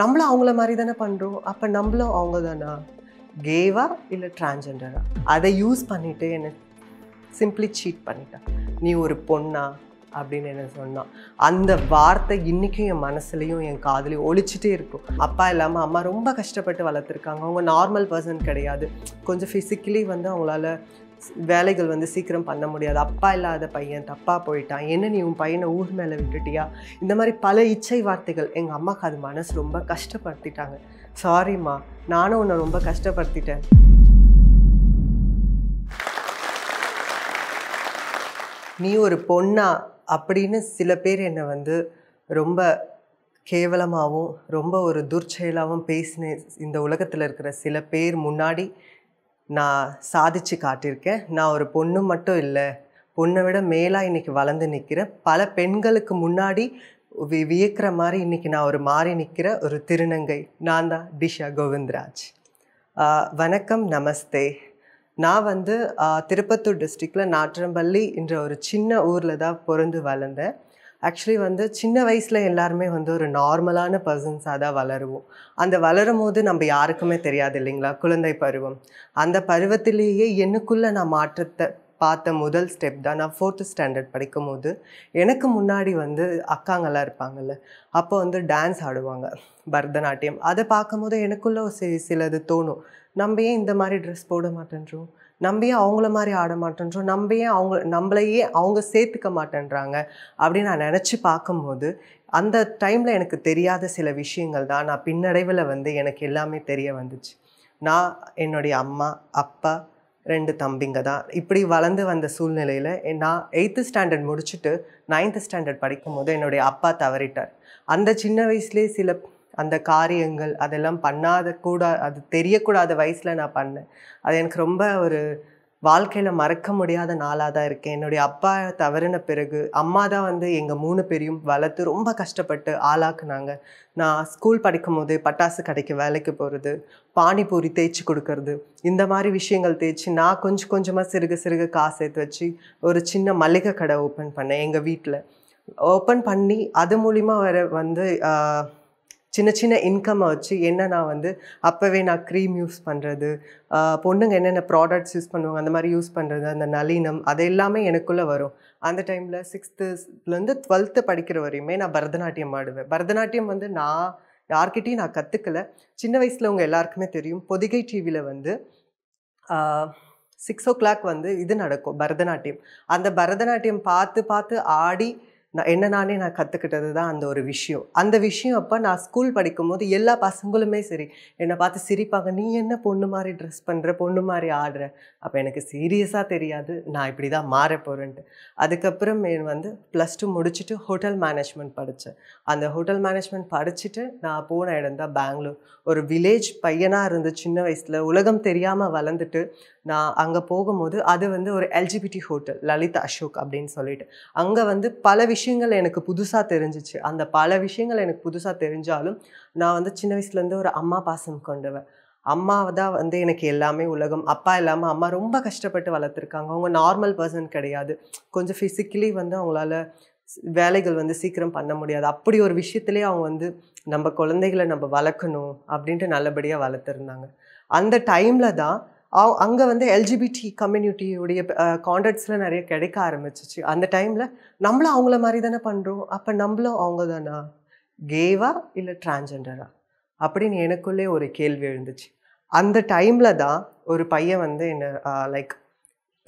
நம்மளும் அவங்கள மாதிரி தானே பண்ணுறோம் அப்போ நம்மளும் அவங்க தானா கேவா இல்லை டிரான்ஜெண்டரா அதை யூஸ் பண்ணிவிட்டு என்னை சிம்பிளி சீட் பண்ணிட்டேன் நீ ஒரு பொண்ணா அப்படின்னு என்ன சொன்னான் அந்த வார்த்தை இன்றைக்கும் என் மனசுலையும் என் காதலையும் ஒழிச்சிட்டே இருக்கும் அப்பா இல்லாமல் அம்மா ரொம்ப கஷ்டப்பட்டு வளர்த்துருக்காங்க அவங்க நார்மல் பர்சன் கிடையாது கொஞ்சம் ஃபிசிக்கலி வந்து அவங்களால வேலைகள் வந்து சீக்கிரம் பண்ண முடியாது அப்பா இல்லாத பையன் தப்பாக போயிட்டான் என்ன நீ உன் பையனை ஊர் மேலே விட்டுட்டியா இந்த மாதிரி பல இச்சை வார்த்தைகள் எங்கள் அம்மாவுக்கு அது மனசு ரொம்ப கஷ்டப்படுத்திட்டாங்க சாரிம்மா நானும் உன்னை ரொம்ப கஷ்டப்படுத்திட்டேன் நீ ஒரு பொண்ணா அப்படின்னு சில பேர் என்னை வந்து ரொம்ப கேவலமாகவும் ரொம்ப ஒரு துர்ச்செயலாகவும் பேசின இந்த உலகத்தில் இருக்கிற சில பேர் முன்னாடி நான் சாதித்து காட்டியிருக்கேன் நான் ஒரு பொண்ணு மட்டும் இல்லை பொண்ணை விட மேலாக இன்றைக்கி வளர்ந்து நிற்கிறேன் பல பெண்களுக்கு முன்னாடி வி வியக்கிற மாதிரி இன்றைக்கி நான் ஒரு மாறி நிற்கிற ஒரு திருநங்கை நான் தான் டிஷா கோவிந்தராஜ் வணக்கம் நமஸ்தே நான் வந்து திருப்பத்தூர் டிஸ்ட்ரிக்டில் நாற்றம்பள்ளி என்ற ஒரு சின்ன ஊரில் தான் பிறந்து வளர்ந்தேன் ஆக்சுவலி வந்து சின்ன வயசில் எல்லாருமே வந்து ஒரு நார்மலான பர்சன்ஸாக தான் வளருவோம் அந்த வளரும் போது நம்ம யாருக்குமே தெரியாது இல்லைங்களா குழந்தை பருவம் அந்த பருவத்திலேயே எனக்குள்ளே நான் மாற்றத்தை பார்த்த முதல் ஸ்டெப் தான் நான் ஃபோர்த்து ஸ்டாண்டர்ட் படிக்கும் போது எனக்கு முன்னாடி வந்து அக்காங்கெல்லாம் இருப்பாங்கல்ல அப்போ வந்து டான்ஸ் ஆடுவாங்க பரதநாட்டியம் அதை பார்க்கும்போது எனக்குள்ளே சிலது தோணும் நம்ம ஏன் இந்த மாதிரி ட்ரெஸ் போட மாட்டேன்றோம் நம்பியே அவங்கள மாதிரி ஆட மாட்டேன்றோம் நம்பியே அவங்க நம்மளையே அவங்க சேர்த்துக்க மாட்டேன்றாங்க அப்படின்னு நான் நினச்சி பார்க்கும்போது அந்த டைமில் எனக்கு தெரியாத சில விஷயங்கள் தான் நான் பின்னடைவில் வந்து எனக்கு எல்லாமே தெரிய வந்துச்சு நான் என்னுடைய அம்மா அப்பா ரெண்டு தம்பிங்க தான் இப்படி வளர்ந்து வந்த சூழ்நிலையில் நான் எயித்து ஸ்டாண்டர்ட் முடிச்சுட்டு நைன்த்து ஸ்டாண்டர்ட் படிக்கும்போது என்னுடைய அப்பா தவறிட்டார் அந்த சின்ன வயசுலேயே சில அந்த காரியங்கள் அதெல்லாம் பண்ணாத கூட அது தெரியக்கூடாத வயசில் நான் பண்ணேன் அது எனக்கு ரொம்ப ஒரு வாழ்க்கையில் மறக்க முடியாத நாளாக தான் இருக்கேன் என்னுடைய அப்பா தவறின பிறகு அம்மா தான் வந்து எங்கள் மூணு பேரையும் வளர்த்து ரொம்ப கஷ்டப்பட்டு ஆளாக்குனாங்க நான் ஸ்கூல் படிக்கும் போது பட்டாசு கடைக்கு வேலைக்கு போகிறது பானிபூரி தேய்ச்சி கொடுக்கறது இந்த மாதிரி விஷயங்கள் தேய்ச்சி நான் கொஞ்சம் கொஞ்சமாக சிறுக சிறுக காசு சேர்த்து வச்சு ஒரு சின்ன மளிகை கடை ஓப்பன் பண்ணேன் எங்கள் வீட்டில் ஓப்பன் பண்ணி அது மூலிமா வர வந்து சின்ன சின்ன இன்கம்மை வச்சு என்ன நான் வந்து அப்போவே நான் க்ரீம் யூஸ் பண்ணுறது பொண்ணுங்க என்னென்ன ப்ராடக்ட்ஸ் யூஸ் பண்ணுவாங்க அந்த மாதிரி யூஸ் பண்ணுறது அந்த நளினம் அது எல்லாமே எனக்குள்ளே வரும் அந்த டைமில் சிக்ஸ்த்துலேருந்து டுவெல்த்து படிக்கிற வரையுமே நான் பரதநாட்டியம் ஆடுவேன் பரதநாட்டியம் வந்து நான் யார்கிட்டையும் நான் கற்றுக்கல சின்ன வயசில் உங்கள் எல்லாருக்குமே தெரியும் பொதிகை டிவியில் வந்து சிக்ஸ் ஓ கிளாக் வந்து இது நடக்கும் பரதநாட்டியம் அந்த பரதநாட்டியம் பார்த்து பார்த்து ஆடி நான் என்ன நானே நான் கற்றுக்கிட்டது தான் அந்த ஒரு விஷயம் அந்த விஷயம் அப்போ நான் ஸ்கூல் படிக்கும்போது எல்லா பசங்களுமே சரி என்னை பார்த்து சிரிப்பாங்க நீ என்ன பொண்ணு மாதிரி ட்ரெஸ் பண்ணுற பொண்ணு மாதிரி ஆடுற அப்போ எனக்கு சீரியஸாக தெரியாது நான் இப்படி தான் மாற போகிறேன்ட்டு அதுக்கப்புறம் வந்து ப்ளஸ் டூ முடிச்சுட்டு ஹோட்டல் மேனேஜ்மெண்ட் படித்தேன் அந்த ஹோட்டல் மேனேஜ்மெண்ட் படிச்சுட்டு நான் போன இடம் தான் பெங்களூர் ஒரு வில்லேஜ் பையனாக இருந்து சின்ன வயசில் உலகம் தெரியாமல் வளர்ந்துட்டு நான் அங்கே போகும்போது அது வந்து ஒரு எல்ஜிபிடி ஹோட்டல் லலித் அசோக் அப்படின்னு சொல்லிட்டு அங்கே வந்து பல விஷயம் விஷயங்கள் எனக்கு புதுசாக தெரிஞ்சிச்சு அந்த பல விஷயங்கள் எனக்கு புதுசாக தெரிஞ்சாலும் நான் வந்து சின்ன வயசுலேருந்து ஒரு அம்மா பாசம் கொண்டுவேன் அம்மாவை தான் வந்து எனக்கு எல்லாமே உலகம் அப்பா இல்லாமல் அம்மா ரொம்ப கஷ்டப்பட்டு வளர்த்துருக்காங்க அவங்க நார்மல் பர்சன் கிடையாது கொஞ்சம் ஃபிசிக்கலி வந்து அவங்களால வேலைகள் வந்து சீக்கிரம் பண்ண முடியாது அப்படி ஒரு விஷயத்துலேயே அவங்க வந்து நம்ம குழந்தைகளை நம்ம வளர்க்கணும் அப்படின்ட்டு நல்லபடியாக வளர்த்துருந்தாங்க அந்த டைமில் தான் அங்கே வந்து எல்ஜிபிடி கம்யூனிட்டியுடைய கான்டாக்ட்ஸ்லாம் நிறைய கிடைக்க ஆரம்பிச்சிச்சு அந்த டைமில் நம்மளும் அவங்கள மாதிரி தானே பண்ணுறோம் அப்போ நம்மளும் அவங்க தானா கேவா இல்லை டிரான்ஜெண்டரா அப்படின்னு எனக்குள்ளே ஒரு கேள்வி எழுந்துச்சு அந்த டைமில் தான் ஒரு பையன் வந்து என்னை லைக்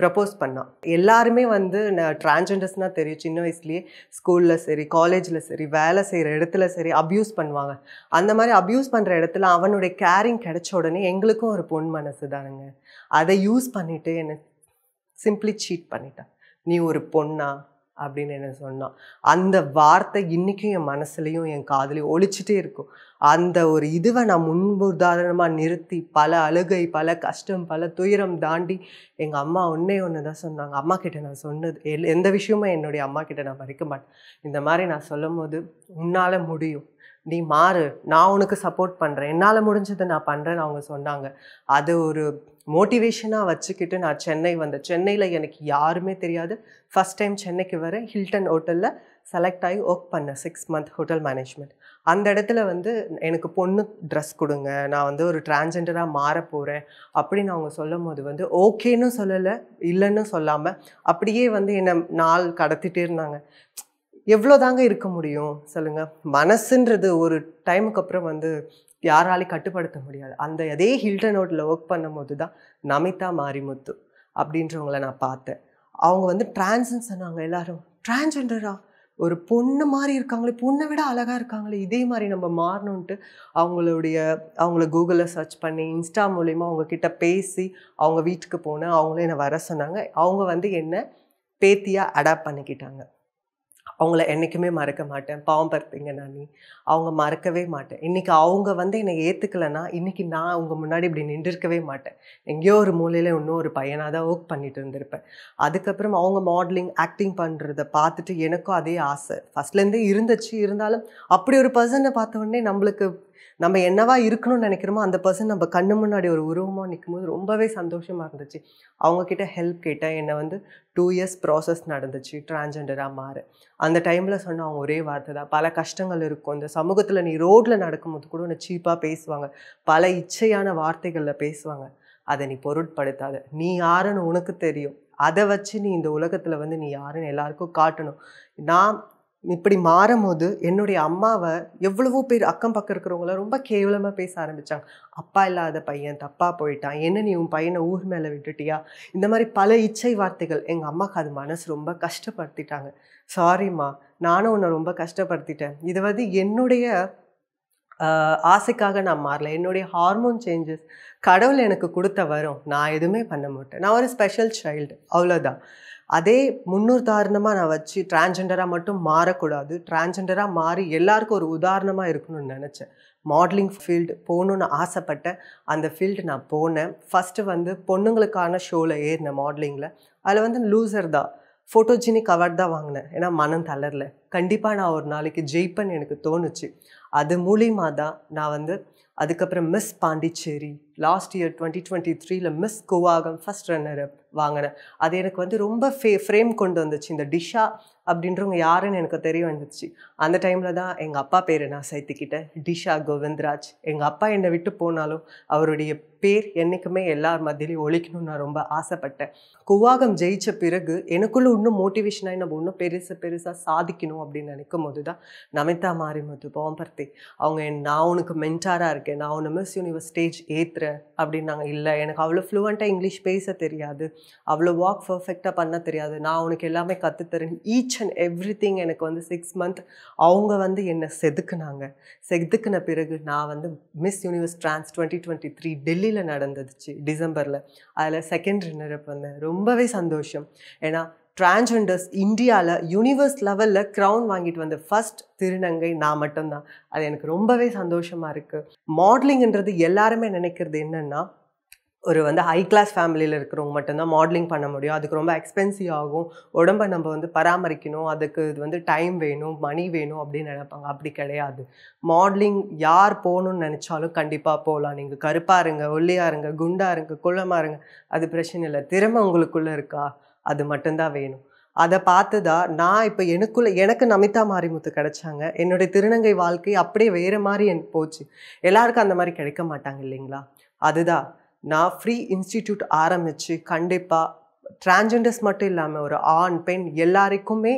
ப்ரப்போஸ் பண்ணான் எல்லாருமே வந்து நான் டிரான்ஜெண்டர்ஸ்னால் தெரியும் சின்ன வயசுலேயே ஸ்கூலில் சரி காலேஜில் சரி வேலை செய்கிற இடத்துல சரி அப்யூஸ் பண்ணுவாங்க அந்த மாதிரி அப்யூஸ் பண்ணுற இடத்துல அவனுடைய கேரிங் கிடைச்ச உடனே எங்களுக்கும் ஒரு பொன் மனசு தானுங்க அதை யூஸ் பண்ணிவிட்டு என்னை சிம்பிளி சீட் பண்ணிட்டான் நீ ஒரு பொண்ணா அப்படின்னு என்ன சொன்னான் அந்த வார்த்தை இன்றைக்கும் என் மனசுலையும் என் காதலையும் ஒழிச்சிட்டே இருக்கும் அந்த ஒரு இதுவை நான் முன்பு உதாரணமாக நிறுத்தி பல அழுகை பல கஷ்டம் பல துயரம் தாண்டி எங்கள் அம்மா ஒன்றே ஒன்று தான் சொன்னாங்க அம்மா கிட்ட நான் சொன்னது எல் எந்த விஷயமும் என்னுடைய அம்மா கிட்டே நான் மறைக்க மாட்டேன் இந்த மாதிரி நான் சொல்லும் போது உன்னால் முடியும் நீ மாறு நான் உனக்கு சப்போர்ட் பண்ணுறேன் என்னால் முடிஞ்சதை நான் பண்ணுறேன்னு அவங்க சொன்னாங்க அது ஒரு மோட்டிவேஷனாக வச்சுக்கிட்டு நான் சென்னை வந்தேன் சென்னையில் எனக்கு யாருமே தெரியாது ஃபஸ்ட் டைம் சென்னைக்கு வர ஹில்டன் ஹோட்டலில் செலக்ட் ஆகி ஒர்க் பண்ணேன் சிக்ஸ் மந்த் ஹோட்டல் மேனேஜ்மெண்ட் அந்த இடத்துல வந்து எனக்கு பொண்ணு ட்ரெஸ் கொடுங்க நான் வந்து ஒரு டிரான்ஜெண்டராக மாற போகிறேன் அப்படின்னு அவங்க சொல்லும் போது வந்து ஓகேன்னு சொல்லலை இல்லைன்னு சொல்லாமல் அப்படியே வந்து என்னை நாள் கடத்திட்டே இருந்தாங்க எவ்வளோ தாங்க இருக்க முடியும் சொல்லுங்கள் மனசுன்றது ஒரு டைமுக்கு அப்புறம் வந்து யாராலையும் கட்டுப்படுத்த முடியாது அந்த அதே ஹில்டன் ரோட்டில் ஒர்க் பண்ணும்போது தான் நமிதா மாரிமுத்து அப்படின்றவங்கள நான் பார்த்தேன் அவங்க வந்து டிரான்ஸ்ன்னு சொன்னாங்க எல்லாரும் டிரான்ஸ்ஜெண்டரா ஒரு பொண்ணு மாதிரி இருக்காங்களே பொண்ணை விட அழகாக இருக்காங்களே இதே மாதிரி நம்ம மாறணுன்ட்டு அவங்களுடைய அவங்கள கூகுளில் சர்ச் பண்ணி இன்ஸ்டா மூலிமா அவங்கக்கிட்ட பேசி அவங்க வீட்டுக்கு போனேன் அவங்களும் என்னை வர சொன்னாங்க அவங்க வந்து என்னை பேத்தியாக அடாப்ட் பண்ணிக்கிட்டாங்க அவங்கள என்றைக்குமே மறக்க மாட்டேன் பாவம் பார்த்தீங்க நானி அவங்க மறக்கவே மாட்டேன் இன்றைக்கி அவங்க வந்து என்னை ஏற்றுக்கலைன்னா இன்றைக்கி நான் அவங்க முன்னாடி இப்படி நின்றுருக்கவே மாட்டேன் எங்கேயோ ஒரு மூலையில் இன்னும் ஒரு பையனாக தான் ஒர்க் பண்ணிட்டு இருந்திருப்பேன் அதுக்கப்புறம் அவங்க மாடலிங் ஆக்டிங் பண்ணுறத பார்த்துட்டு எனக்கும் அதே ஆசை ஃபஸ்ட்லேருந்தே இருந்துச்சு இருந்தாலும் அப்படி ஒரு பர்சனை பார்த்த உடனே நம்மளுக்கு நம்ம என்னவா இருக்கணும்னு நினைக்கிறோமோ அந்த பர்சன் நம்ம கண்ணு முன்னாடி ஒரு உருவமாக நிற்கும் போது ரொம்பவே சந்தோஷமாக இருந்துச்சு அவங்கக்கிட்ட ஹெல்ப் கேட்டேன் என்னை வந்து டூ இயர்ஸ் ப்ராசஸ் நடந்துச்சு டிரான்ஜெண்டராக மாறு அந்த டைமில் சொன்ன அவங்க ஒரே வார்த்தை தான் பல கஷ்டங்கள் இருக்கும் இந்த சமூகத்தில் நீ ரோட்டில் நடக்கும்போது கூட உன்னை சீப்பாக பேசுவாங்க பல இச்சையான வார்த்தைகளில் பேசுவாங்க அதை நீ பொருட்படுத்தாத நீ யாருன்னு உனக்கு தெரியும் அதை வச்சு நீ இந்த உலகத்தில் வந்து நீ யாருன்னு எல்லாருக்கும் காட்டணும் நான் இப்படி மாறும்போது என்னுடைய அம்மாவை எவ்வளவோ பேர் அக்கம் பக்கம் இருக்கிறவங்கள ரொம்ப கேவலமாக பேச ஆரம்பித்தாங்க அப்பா இல்லாத பையன் தப்பாக போயிட்டான் என்ன நீ உன் பையனை ஊர் மேலே விட்டுட்டியா இந்த மாதிரி பல இச்சை வார்த்தைகள் எங்கள் அம்மாவுக்கு அது மனசு ரொம்ப கஷ்டப்படுத்திட்டாங்க சாரிம்மா நானும் உன்னை ரொம்ப கஷ்டப்படுத்திட்டேன் இது வந்து என்னுடைய ஆசைக்காக நான் மாறல என்னுடைய ஹார்மோன் சேஞ்சஸ் கடவுள் எனக்கு கொடுத்த வரும் நான் எதுவுமே பண்ண மாட்டேன் நான் ஒரு ஸ்பெஷல் சைல்டு அவ்வளோதான் அதே முன்னுதாரணமாக நான் வச்சு டிரான்ஜெண்டராக மட்டும் மாறக்கூடாது டிரான்ஜெண்டராக மாறி எல்லாருக்கும் ஒரு உதாரணமாக இருக்கணும்னு நினச்சேன் மாடலிங் ஃபீல்டு போகணுன்னு ஆசைப்பட்டேன் அந்த ஃபீல்டு நான் போனேன் ஃபஸ்ட்டு வந்து பொண்ணுங்களுக்கான ஷோவில் ஏறினேன் மாடலிங்கில் அதில் வந்து லூசர் தான் ஃபோட்டோஜினிக் அவார்ட் தான் வாங்கினேன் ஏன்னா மனம் தளரல கண்டிப்பாக நான் ஒரு நாளைக்கு ஜெயிப்பேன்னு எனக்கு தோணுச்சு அது மூலியமாக தான் நான் வந்து அதுக்கப்புறம் miss Pondicherry last year twenty twenty த்ரீல மிஸ் கோவாகம் ஃபஸ்ட் ரன்னர் வாங்கினேன் அது எனக்கு வந்து ரொம்ப ஃபே ஃப்ரேம் கொண்டு வந்துச்சு இந்த டிஷா அப்படின்றவங்க யாருன்னு எனக்கு தெரிய வந்துச்சு அந்த டைமில் தான் எங்கள் அப்பா பேர் நான் சேர்த்துக்கிட்டேன் டிஷா கோவிந்த்ராஜ் எங்கள் அப்பா என்னை விட்டு போனாலும் அவருடைய பேர் என்றைக்குமே எல்லார் மத்தியிலையும் ஒழிக்கணும்னு நான் ரொம்ப ஆசைப்பட்டேன் குவாகம் ஜெயித்த பிறகு எனக்குள்ளே இன்னும் மோட்டிவேஷனாக நம்ம இன்னும் பெருசு பெருசாக சாதிக்கணும் அப்படின்னு நினைக்கும் போது தான் நமிதா மாரிமுத்து போம்பர்த்தி அவங்க நான் உனக்கு மென்டாராக இருக்கேன் நான் உன்னை மிஸ் யூனிவர்ஸ் ஸ்டேஜ் ஏற்றுறேன் அப்படின்னாங்க இல்லை எனக்கு அவ்வளோ ஃப்ளூவெண்ட்டாக இங்கிலீஷ் பேச தெரியாது அவ்வளோ வாக் பர்ஃபெக்டாக பண்ண தெரியாது நான் உனக்கு எல்லாமே கற்றுத்தரேன் ஈச் அண்ட் எவ்ரி திங் எனக்கு வந்து சிக்ஸ் மந்த் அவங்க வந்து என்னை செதுக்குனாங்க செதுக்குன பிறகு நான் வந்து miss universe trans twenty twenty three டெல்லியில் நடந்துச்சு டிசம்பரில் அதில் செகண்ட் ரின்னர் வந்தேன் ரொம்பவே சந்தோஷம் ஏன்னா டிரான்ஸ்ஜெண்டர்ஸ் இந்தியாவில் யூனிவர்ஸ் லெவலில் க்ரௌன் வாங்கிட்டு வந்த ஃபஸ்ட் திருநங்கை நான் மட்டும்தான் அது எனக்கு ரொம்பவே சந்தோஷமாக இருக்குது மாடலிங்கிறது எல்லாருமே நினைக்கிறது என்னென்னா ஒரு வந்து ஹை கிளாஸ் ஃபேமிலியில் இருக்கிறவங்க மட்டும்தான் மாடலிங் பண்ண முடியும் அதுக்கு ரொம்ப எக்ஸ்பென்சிவ் ஆகும் உடம்பை நம்ம வந்து பராமரிக்கணும் அதுக்கு இது வந்து டைம் வேணும் மணி வேணும் அப்படின்னு நினைப்பாங்க அப்படி கிடையாது மாடலிங் யார் போகணும்னு நினச்சாலும் கண்டிப்பாக போகலாம் நீங்கள் கருப்பாக இருங்க ஒல்லியாக இருங்க குண்டாக இருங்க குள்ளமாக இருங்க அது பிரச்சனை இல்லை திறமை உங்களுக்குள்ளே இருக்கா அது மட்டும்தான் வேணும் அதை பார்த்து தான் நான் இப்போ எனக்குள்ள எனக்கு நமிதா மாரிமுத்து கிடைச்சாங்க என்னுடைய திருநங்கை வாழ்க்கை அப்படியே வேறு மாதிரி எனக்கு போச்சு எல்லாருக்கும் அந்த மாதிரி கிடைக்க மாட்டாங்க இல்லைங்களா அதுதான் நான் ஃப்ரீ இன்ஸ்டிடியூட் ஆரம்பித்து கண்டிப்பாக டிரான்ஜெண்டர்ஸ் மட்டும் இல்லாமல் ஒரு ஆண் பெண் எல்லாருக்குமே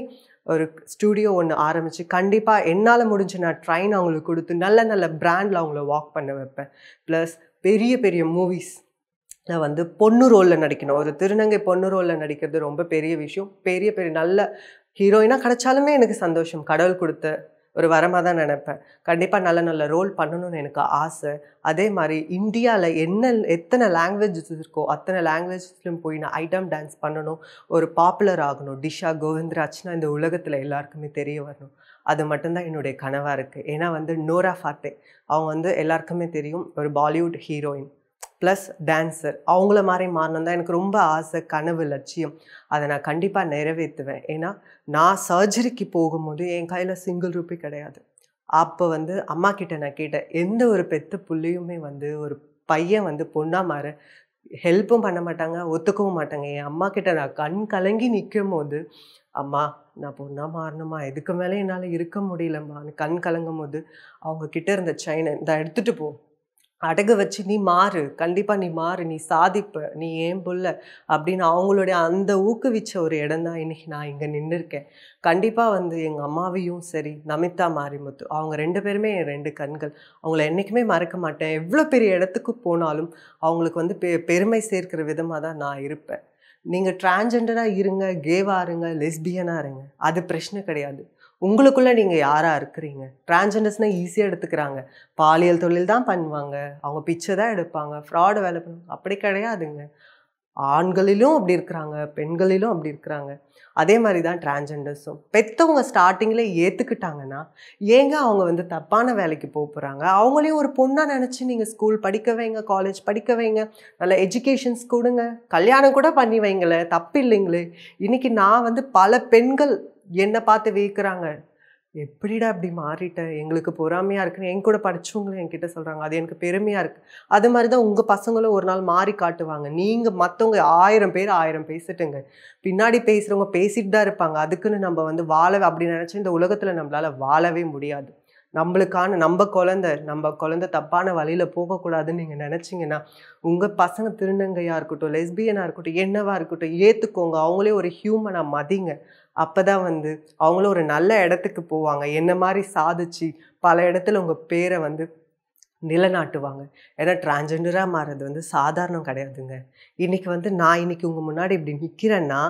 ஒரு ஸ்டூடியோ ஒன்று ஆரம்பித்து கண்டிப்பாக என்னால் முடிஞ்ச நான் ட்ரைன் அவங்களுக்கு கொடுத்து நல்ல நல்ல பிராண்டில் அவங்கள வாக் பண்ண வைப்பேன் ப்ளஸ் பெரிய பெரிய மூவிஸ் நான் வந்து பொண்ணு ரோலில் நடிக்கணும் ஒரு திருநங்கை பொண்ணு ரோலில் நடிக்கிறது ரொம்ப பெரிய விஷயம் பெரிய பெரிய நல்ல ஹீரோயினாக கிடைச்சாலுமே எனக்கு சந்தோஷம் கடவுள் கொடுத்த ஒரு வரமாக தான் நினப்பேன் கண்டிப்பாக நல்ல நல்ல ரோல் பண்ணணும்னு எனக்கு ஆசை அதே மாதிரி இந்தியாவில் என்ன எத்தனை லாங்குவேஜஸ் இருக்கோ அத்தனை லாங்குவேஜஸ்லையும் போய் நான் ஐட்டம் டான்ஸ் பண்ணணும் ஒரு பாப்புலர் ஆகணும் டிஷா கோவிந்தராஜ்னா இந்த உலகத்தில் எல்லாருக்குமே தெரிய வரணும் அது மட்டும்தான் என்னுடைய கனவாக இருக்குது ஏன்னா வந்து நோரா ஃபாத்தே அவங்க வந்து எல்லாருக்குமே தெரியும் ஒரு பாலிவுட் ஹீரோயின் ப்ளஸ் டான்ஸர் அவங்கள மாதிரி மாறணும் தான் எனக்கு ரொம்ப ஆசை கனவு லட்சியம் அதை நான் கண்டிப்பாக நிறைவேற்றுவேன் ஏன்னா நான் சர்ஜரிக்கு போகும்போது என் கையில் சிங்கிள் ரூபி கிடையாது அப்போ வந்து அம்மா கிட்ட நான் கேட்டேன் எந்த ஒரு பெத்த புள்ளியுமே வந்து ஒரு பையன் வந்து பொண்ணாக மாற ஹெல்ப்பும் பண்ண மாட்டாங்க ஒத்துக்கவும் மாட்டாங்க என் அம்மா கிட்ட நான் கண் கலங்கி நிற்கும் போது அம்மா நான் பொண்ணாக மாறணுமா எதுக்கு மேலே என்னால் இருக்க முடியலம்மா கண் கலங்கும் போது அவங்க கிட்ட இருந்த சைனை இந்த எடுத்துகிட்டு போ அடகு வச்சு நீ மாறு கண்டிப்பாக நீ மாறு நீ சாதிப்ப நீ ஏன் புல்ல அப்படின்னு அவங்களுடைய அந்த ஊக்குவிச்ச ஒரு இடம் தான் இன்றைக்கி நான் இங்கே நின்றுருக்கேன் கண்டிப்பாக வந்து எங்கள் அம்மாவையும் சரி நமிதா மாரிமுத்து அவங்க ரெண்டு பேருமே என் ரெண்டு கண்கள் அவங்கள என்றைக்குமே மறக்க மாட்டேன் எவ்வளோ பெரிய இடத்துக்கு போனாலும் அவங்களுக்கு வந்து பெ பெருமை சேர்க்கிற விதமாக தான் நான் இருப்பேன் நீங்கள் டிரான்ஜெண்டராக இருங்க கேவாக இருங்க லெஸ்பியனாக இருங்க அது பிரச்சனை கிடையாது உங்களுக்குள்ளே நீங்கள் யாராக இருக்கிறீங்க டிரான்ஜெண்டர்ஸ்னால் ஈஸியாக எடுத்துக்கிறாங்க பாலியல் தொழில் தான் பண்ணுவாங்க அவங்க பிச்சை தான் எடுப்பாங்க ஃப்ராடு வேலை பண்ணுவாங்க அப்படி கிடையாதுங்க ஆண்களிலும் அப்படி இருக்கிறாங்க பெண்களிலும் அப்படி இருக்கிறாங்க அதே மாதிரி தான் டிரான்ஜெண்டர்ஸும் பெற்றவங்க ஸ்டார்டிங்கில் ஏற்றுக்கிட்டாங்கன்னா ஏங்க அவங்க வந்து தப்பான வேலைக்கு போக போகிறாங்க அவங்களையும் ஒரு பொண்ணாக நினச்சி நீங்கள் ஸ்கூல் படிக்க வைங்க காலேஜ் படிக்க வைங்க நல்ல எஜுகேஷன்ஸ் கொடுங்க கல்யாணம் கூட பண்ணி வைங்களேன் தப்பு இல்லைங்களே இன்றைக்கி நான் வந்து பல பெண்கள் என்னை பார்த்து வியக்கிறாங்க எப்படிடா அப்படி மாறிட்டேன் எங்களுக்கு பொறாமையாக இருக்குன்னு என் கூட படித்தவங்களும் என்கிட்ட சொல்கிறாங்க அது எனக்கு பெருமையாக இருக்குது அது மாதிரி தான் உங்கள் பசங்களும் ஒரு நாள் மாறி காட்டுவாங்க நீங்கள் மற்றவங்க ஆயிரம் பேர் ஆயிரம் பேசிட்டுங்க பின்னாடி பேசுகிறவங்க பேசிட்டு தான் இருப்பாங்க அதுக்குன்னு நம்ம வந்து வாழ அப்படி நினச்சி இந்த உலகத்தில் நம்மளால் வாழவே முடியாது நம்மளுக்கான நம்ம குழந்த நம்ம குழந்த தப்பான வழியில் போகக்கூடாதுன்னு நீங்கள் நினச்சிங்கன்னா உங்கள் பசங்க திருநங்கையாக இருக்கட்டும் லெஸ்பியனாக இருக்கட்டும் என்னவாக இருக்கட்டும் ஏற்றுக்கோங்க அவங்களே ஒரு ஹியூமனாக மதிங்க அப்போ தான் வந்து அவங்களும் ஒரு நல்ல இடத்துக்கு போவாங்க என்ன மாதிரி சாதிச்சு பல இடத்துல உங்கள் பேரை வந்து நிலநாட்டுவாங்க ஏன்னா டிரான்ஜெண்டராக மாறுறது வந்து சாதாரணம் கிடையாதுங்க இன்றைக்கி வந்து நான் இன்றைக்கி உங்கள் முன்னாடி இப்படி நிற்கிறேன்னா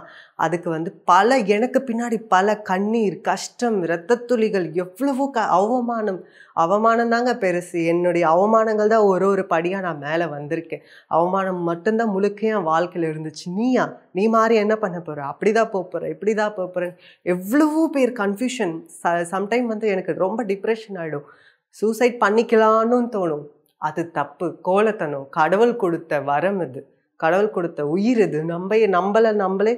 அதுக்கு வந்து பல எனக்கு பின்னாடி பல கண்ணீர் கஷ்டம் இரத்தத்துளிகள் எவ்வளவோ க அவமானம் அவமானம் தாங்க பெருசு என்னுடைய அவமானங்கள் தான் ஒரு ஒரு படியாக நான் மேலே வந்திருக்கேன் அவமானம் மட்டும்தான் முழுக்க என் வாழ்க்கையில் இருந்துச்சு நீயா நீ மாதிரி என்ன பண்ண போகிற அப்படி தான் போக போகிற இப்படி தான் போக போகிறேன் எவ்வளவோ பேர் கன்ஃபியூஷன் ச சம்டைம் வந்து எனக்கு ரொம்ப டிப்ரெஷன் ஆகிடும் சூசைட் பண்ணிக்கலான்னு தோணும் அது தப்பு கோலத்தனம் கடவுள் கொடுத்த வரம் இது கடவுள் கொடுத்த உயிர் இது நம்ம நம்மளை நம்மளே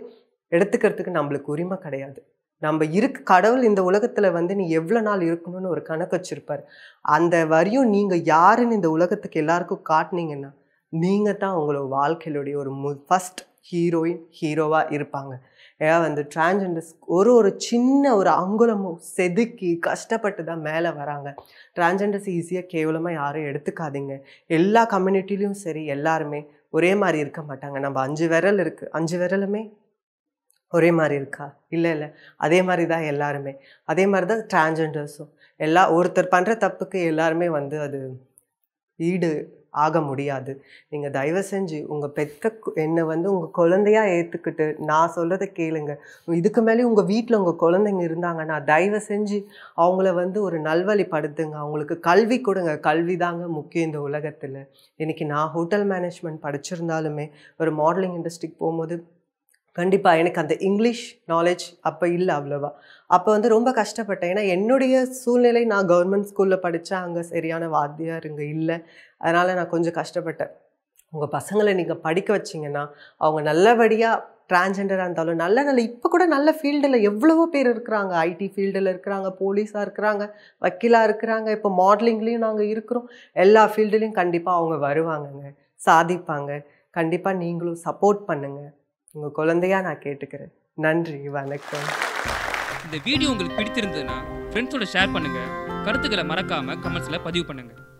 எடுத்துக்கிறதுக்கு நம்மளுக்கு உரிமை கிடையாது நம்ம இருக்கு கடவுள் இந்த உலகத்தில் வந்து நீ எவ்வளோ நாள் இருக்கணும்னு ஒரு கணக்கு வச்சுருப்பார் அந்த வரியும் நீங்கள் யாருன்னு இந்த உலகத்துக்கு எல்லாருக்கும் காட்டினீங்கன்னா நீங்கள் தான் உங்களோட வாழ்க்கையிலுடைய ஒரு மு ஃபஸ்ட் ஹீரோயின் ஹீரோவாக இருப்பாங்க ஏன்னா வந்து டிரான்ஜெண்டர்ஸ் ஒரு ஒரு சின்ன ஒரு அங்குலமும் செதுக்கி கஷ்டப்பட்டு தான் மேலே வராங்க டிரான்ஜெண்டர்ஸ் ஈஸியாக கேவலமாக யாரும் எடுத்துக்காதீங்க எல்லா கம்யூனிட்டிலையும் சரி எல்லாருமே ஒரே மாதிரி இருக்க மாட்டாங்க நம்ம அஞ்சு விரல் இருக்குது அஞ்சு விரலுமே ஒரே மாதிரி இருக்கா இல்லை இல்லை அதே மாதிரி தான் எல்லாருமே அதே மாதிரி தான் டிரான்ஜெண்டர்ஸும் எல்லா ஒருத்தர் பண்ணுற தப்புக்கு எல்லாருமே வந்து அது ஈடு ஆக முடியாது நீங்கள் தயவு செஞ்சு உங்கள் பெத்த என்னை வந்து உங்கள் குழந்தையாக ஏற்றுக்கிட்டு நான் சொல்கிறத கேளுங்க இதுக்கு மேலே உங்கள் வீட்டில் உங்கள் குழந்தைங்க இருந்தாங்கன்னா தயவு செஞ்சு அவங்கள வந்து ஒரு நல்வழிப்படுத்துங்க அவங்களுக்கு கல்வி கொடுங்க கல்வி தாங்க முக்கியம் இந்த உலகத்தில் இன்றைக்கி நான் ஹோட்டல் மேனேஜ்மெண்ட் படிச்சிருந்தாலுமே ஒரு மாடலிங் இண்டஸ்ட்ரிக்கு போகும்போது கண்டிப்பாக எனக்கு அந்த இங்கிலீஷ் நாலேஜ் அப்போ இல்லை அவ்வளோவா அப்போ வந்து ரொம்ப கஷ்டப்பட்டேன் ஏன்னா என்னுடைய சூழ்நிலை நான் கவர்மெண்ட் ஸ்கூலில் படித்தா அங்கே சரியான வாத்தியார் இங்கே இல்லை அதனால் நான் கொஞ்சம் கஷ்டப்பட்டேன் உங்கள் பசங்களை நீங்கள் படிக்க வச்சிங்கன்னா அவங்க நல்லபடியாக ட்ரான்ஸ்ஜெண்டராக இருந்தாலும் நல்ல நல்ல இப்போ கூட நல்ல ஃபீல்டில் எவ்வளவோ பேர் இருக்கிறாங்க ஐடி ஃபீல்டில் இருக்கிறாங்க போலீஸாக இருக்கிறாங்க வக்கீலாக இருக்கிறாங்க இப்போ மாடலிங்லேயும் நாங்கள் இருக்கிறோம் எல்லா ஃபீல்டுலேயும் கண்டிப்பாக அவங்க வருவாங்கங்க சாதிப்பாங்க கண்டிப்பாக நீங்களும் சப்போர்ட் பண்ணுங்கள் உங்கள் குழந்தையாக நான் கேட்டுக்கிறேன் நன்றி வணக்கம் இந்த வீடியோ உங்களுக்கு பிடித்திருந்ததுன்னா ஃப்ரெண்ட்ஸோட ஷேர் பண்ணுங்கள் கருத்துக்களை மறக்காமல் கமெண்ட்ஸில் பதிவு பண்ணுங்கள்